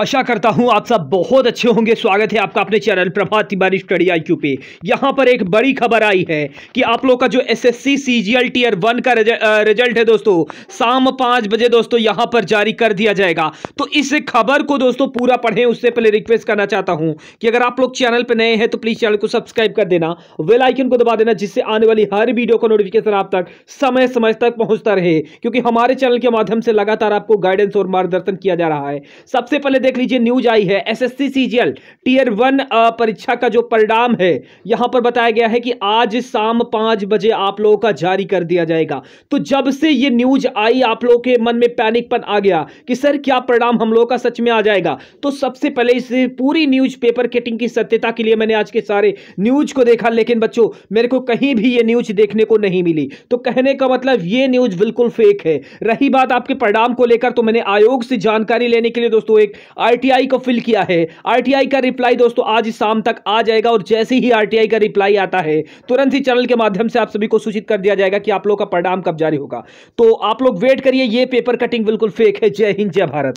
आशा करता हूं आप सब बहुत अच्छे होंगे स्वागत है आपका अपने channel Prabhat Tiwari study IQ पे यहां पर एक बड़ी खबर आई है कि आप लोग का जो एसएससी सीजीएल टीयर वन का रिजल्ट है दोस्तों शाम पांच बजे दोस्तों यहां पर जारी कर दिया जाएगा तो इस खबर को दोस्तों पूरा पढ़ें उससे पहले रिक्वेस्ट करना चाहता हूं कि अगर आप लोग चैनल पर नए हैं तो प्लीज चैनल को सब्सक्राइब कर देना वेलाइकन को दबा देना जिससे आने वाली हर वीडियो का नोटिफिकेशन आप तक समय समय तक पहुंचता रहे क्योंकि हमारे चैनल के माध्यम से लगातार आपको गाइडेंस और मार्गदर्शन किया जा रहा है सबसे पहले देख लीजिए न्यूज आई है एसएससी सीजीएल टीयर वन परीक्षा का जो परिणाम है यहां पर बताया गया है कि आज शाम पांच बजे आप लोगों का जारी कर दिया जाएगा तो जब से ये न्यूज आई आप लोगों के मन में पैनिकपन आ गया कि सर क्या परिणाम हम लोगों का सच में आ जाएगा तो सबसे पहले इस पूरी न्यूज पेपर कटिंग की सत्यता के लिए मैंने आज के सारे न्यूज को देखा लेकिन बच्चों मेरे को कहीं भी ये न्यूज देखने को नहीं मिली तो कहने का मतलब ये न्यूज बिल्कुल फेक है रही बात आपके परिणाम को लेकर तो मैंने आयोग से जानकारी लेने के लिए दोस्तों एक आरटीआई को फिल किया है आरटीआई का रिप्लाई दोस्तों आज शाम तक आ जाएगा और जैसे ही आरटीआई का रिप्लाई आता है तुरंत ही चैनल के माध्यम से आप सभी को सूचित कर दिया जाएगा कि आप लोग का परिणाम कब जारी होगा तो आप लोग वेट करिए ये पेपर कटिंग बिल्कुल फेक है जय हिंद जय भारत